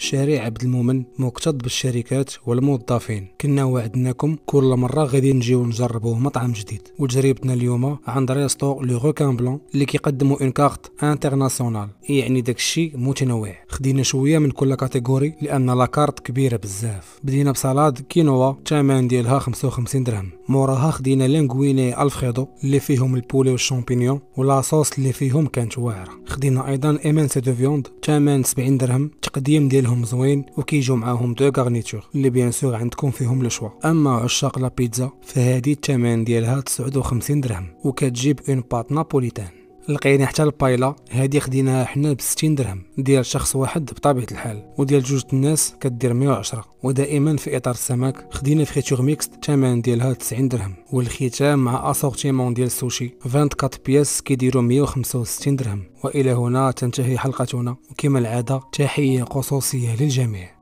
شارع عبد المؤمن مكتظ بالشركات والموظفين كنا وعدناكم كل مره غادي نجيو نجربوا مطعم جديد وتجربتنا اليوم عند ريستو لو روكان بلون اللي كيقدموا اون كارت انترناسيونال يعني داكشي متنوع خدينا شويه من كل كاتيجوري لان لا كارت كبيره بزاف بدينا بسلاد كينوا الثمن ديالها 55 درهم موراها خدينا لانغويني الفريدو اللي فيهم البولي والشامبينيون ولا صوص اللي فيهم كانت واعره خدينا ايضا ايمانسي دو فيوند الثمن 70 درهم تقديم ديال ديالهم زوين وكيجيو معاهم دو غارنيتور اللي بيان سور عندكم فيهم لو اما عشاق لا بيتزا فهادي الثمن ديالها 59 درهم وكتجيب اون بات نابوليتان لقينا حتى البايله هادي خديناها حنا ب 60 درهم ديال شخص واحد بطبيعه الحال وديال جوج الناس كدير 110 ودائما في اطار السمك خدينا خيتور ميكس الثمن ديالها 90 درهم والختام مع اسورتيمون ديال السوشي 24 بياس كيديروا 165 درهم والى هنا تنتهي حلقتنا وكما العاده تحيه خصوصيه للجميع